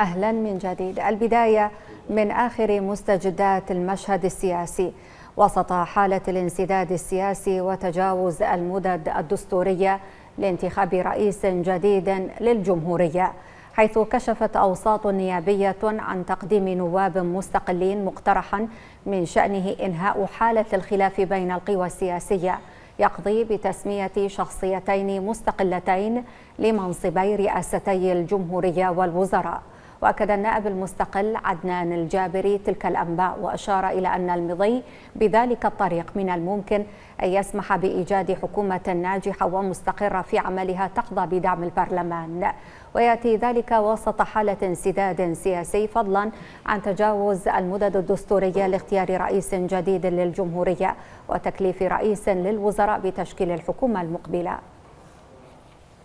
أهلا من جديد البداية من آخر مستجدات المشهد السياسي وسط حالة الانسداد السياسي وتجاوز المدد الدستورية لانتخاب رئيس جديد للجمهورية حيث كشفت أوساط نيابية عن تقديم نواب مستقلين مقترحا من شأنه إنهاء حالة الخلاف بين القوى السياسية يقضي بتسمية شخصيتين مستقلتين لمنصبي رئاستي الجمهورية والوزراء وأكد النائب المستقل عدنان الجابري تلك الأنباء وأشار إلى أن المضي بذلك الطريق من الممكن أن يسمح بإيجاد حكومة ناجحة ومستقرة في عملها تقضى بدعم البرلمان ويأتي ذلك وسط حالة انسداد سياسي فضلا عن تجاوز المدد الدستورية لاختيار رئيس جديد للجمهورية وتكليف رئيس للوزراء بتشكيل الحكومة المقبله